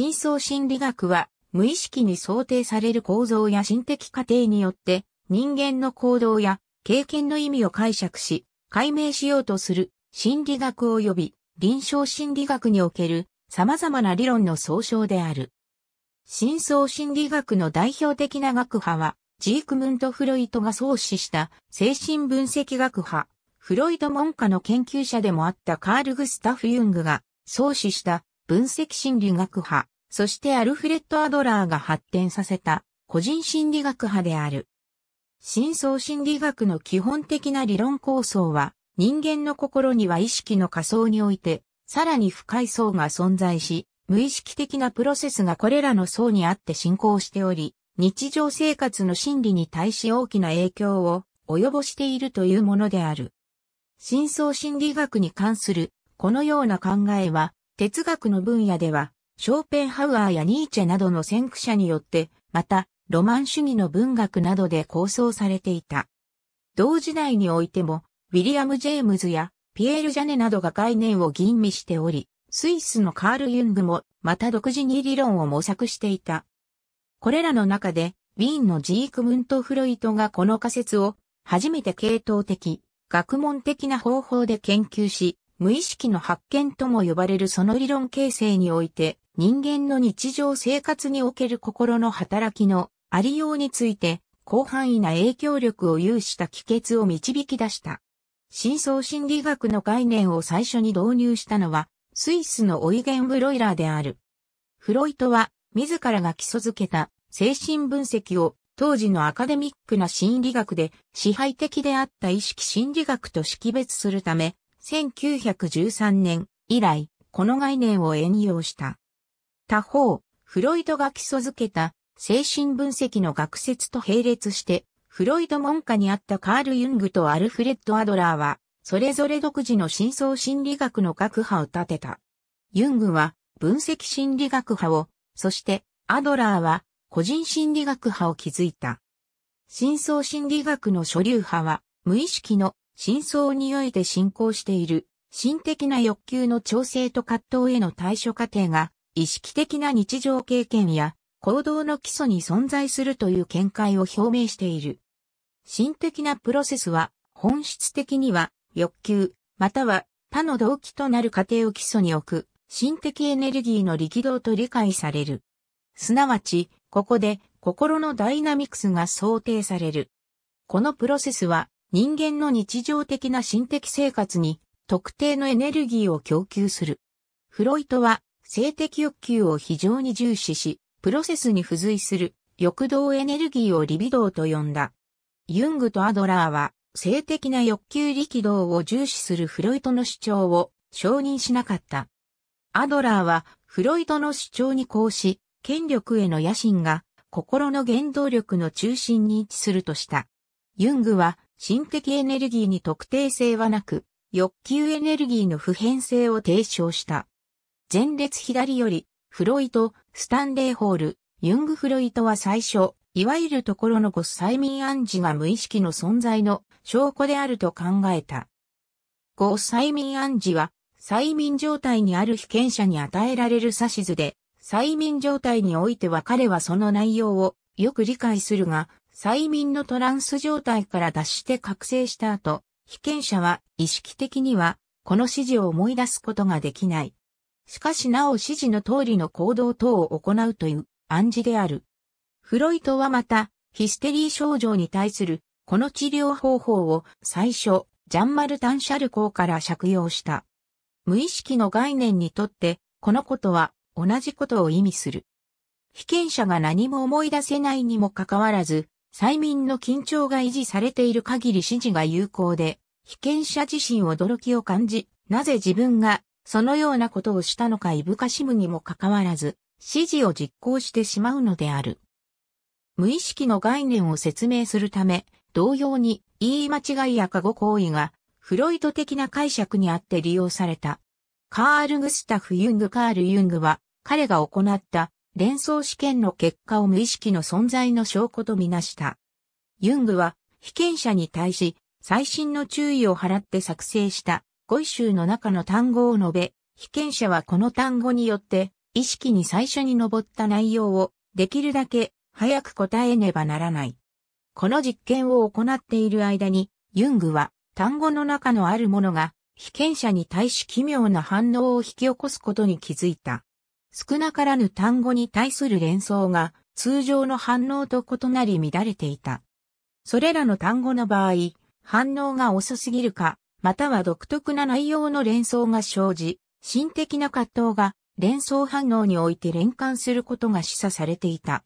深層心理学は、無意識に想定される構造や心的過程によって、人間の行動や経験の意味を解釈し、解明しようとする心理学及び臨床心理学における様々な理論の総称である。深層心理学の代表的な学派は、ジークムント・フロイトが創始した精神分析学派、フロイト文化の研究者でもあったカール・グスタフ・ユングが創始した分析心理学派、そしてアルフレッド・アドラーが発展させた個人心理学派である。深層心理学の基本的な理論構想は、人間の心には意識の仮想において、さらに深い層が存在し、無意識的なプロセスがこれらの層にあって進行しており、日常生活の心理に対し大きな影響を及ぼしているというものである。深層心理学に関するこのような考えは哲学の分野では、ショーペンハウアーやニーチェなどの先駆者によって、また、ロマン主義の文学などで構想されていた。同時代においても、ウィリアム・ジェームズやピエール・ジャネなどが概念を吟味しており、スイスのカール・ユングもまた独自に理論を模索していた。これらの中で、ウィーンのジークムント・フロイトがこの仮説を初めて系統的、学問的な方法で研究し、無意識の発見とも呼ばれるその理論形成において、人間の日常生活における心の働きのありようについて、広範囲な影響力を有した帰結を導き出した。深層心理学の概念を最初に導入したのは、スイスのオイゲン・ブロイラーである。フロイトは、自らが基礎づけた精神分析を、当時のアカデミックな心理学で支配的であった意識心理学と識別するため、1913年以来、この概念を援用した。他方、フロイドが基礎づけた精神分析の学説と並列して、フロイド門下にあったカール・ユングとアルフレッド・アドラーは、それぞれ独自の深層心理学の学派を立てた。ユングは分析心理学派を、そしてアドラーは個人心理学派を築いた。深層心理学の所流派は無意識の真相において進行している、心的な欲求の調整と葛藤への対処過程が、意識的な日常経験や行動の基礎に存在するという見解を表明している。心的なプロセスは、本質的には欲求、または他の動機となる過程を基礎に置く、心的エネルギーの力道と理解される。すなわち、ここで心のダイナミクスが想定される。このプロセスは人間の日常的な心的生活に特定のエネルギーを供給する。フロイトは性的欲求を非常に重視し、プロセスに付随する欲動エネルギーをリビドーと呼んだ。ユングとアドラーは性的な欲求力道を重視するフロイトの主張を承認しなかった。アドラーはフロイトの主張に抗し、権力への野心が心の原動力の中心に位置するとした。ユングは心的エネルギーに特定性はなく、欲求エネルギーの普遍性を提唱した。前列左より、フロイト、スタンレーホール、ユングフロイトは最初、いわゆるところのゴス催眠暗示が無意識の存在の証拠であると考えた。ゴス催眠暗示は、催眠状態にある被験者に与えられる指図で、催眠状態においては彼はその内容をよく理解するが、催眠のトランス状態から脱して覚醒した後、被験者は意識的にはこの指示を思い出すことができない。しかしなお指示の通りの行動等を行うという暗示である。フロイトはまた、ヒステリー症状に対するこの治療方法を最初、ジャンマルタンシャルコーから借用した。無意識の概念にとって、このことは同じことを意味する。被験者が何も思い出せないにもかかわらず、催眠の緊張が維持されている限り指示が有効で、被験者自身驚きを感じ、なぜ自分がそのようなことをしたのかいぶかしむにもかかわらず、指示を実行してしまうのである。無意識の概念を説明するため、同様に言い間違いや過誤行為がフロイト的な解釈にあって利用された。カール・グスタフ・ユング・カール・ユングは彼が行った連想試験の結果を無意識の存在の証拠とみなした。ユングは、被験者に対し、最新の注意を払って作成した語彙集の中の単語を述べ、被験者はこの単語によって意識に最初に上った内容をできるだけ早く答えねばならない。この実験を行っている間に、ユングは単語の中のあるものが被験者に対し奇妙な反応を引き起こすことに気づいた。少なからぬ単語に対する連想が通常の反応と異なり乱れていた。それらの単語の場合、反応が遅すぎるか、または独特な内容の連想が生じ、心的な葛藤が連想反応において連関することが示唆されていた。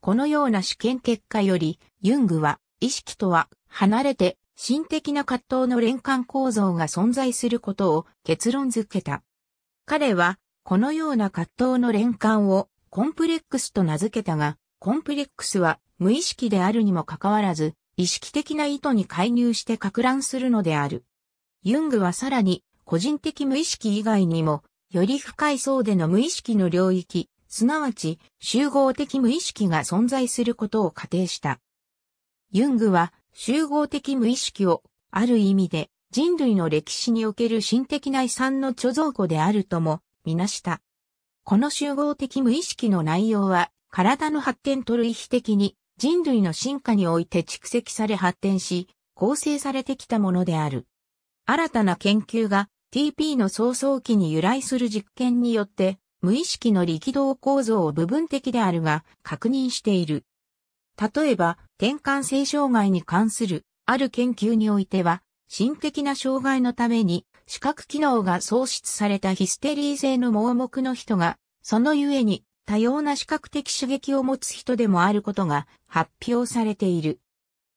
このような試験結果より、ユングは意識とは離れて心的な葛藤の連関構造が存在することを結論づけた。彼はこのような葛藤の連関をコンプレックスと名付けたが、コンプレックスは無意識であるにもかかわらず、意識的な意図に介入して拡乱するのである。ユングはさらに、個人的無意識以外にも、より深い層での無意識の領域、すなわち集合的無意識が存在することを仮定した。ユングは集合的無意識をある意味で人類の歴史における心的な遺産の貯蔵庫であるともみなした。この集合的無意識の内容は、体の発展と類比的に人類の進化において蓄積され発展し、構成されてきたものである。新たな研究が TP の早々期に由来する実験によって、無意識の力道構造を部分的であるが確認している。例えば、転換性障害に関するある研究においては、心的な障害のために、視覚機能が喪失されたヒステリー性の盲目の人が、そのゆえに多様な視覚的刺激を持つ人でもあることが発表されている。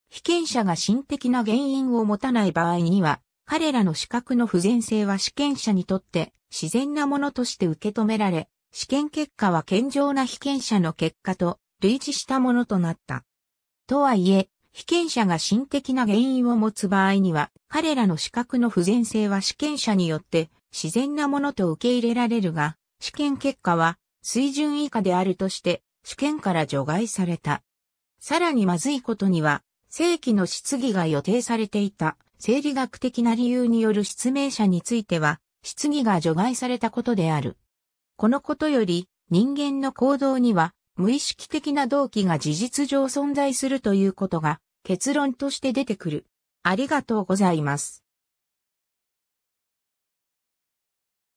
被験者が心的な原因を持たない場合には、彼らの視覚の不全性は試験者にとって自然なものとして受け止められ、試験結果は健常な被験者の結果と類似したものとなった。とはいえ、被験者が心的な原因を持つ場合には、彼らの資格の不全性は試験者によって自然なものと受け入れられるが、試験結果は水準以下であるとして試験から除外された。さらにまずいことには、正規の質疑が予定されていた生理学的な理由による失明者については、質疑が除外されたことである。このことより、人間の行動には無意識的な動機が事実上存在するということが結論として出てくる。ありがとうございます。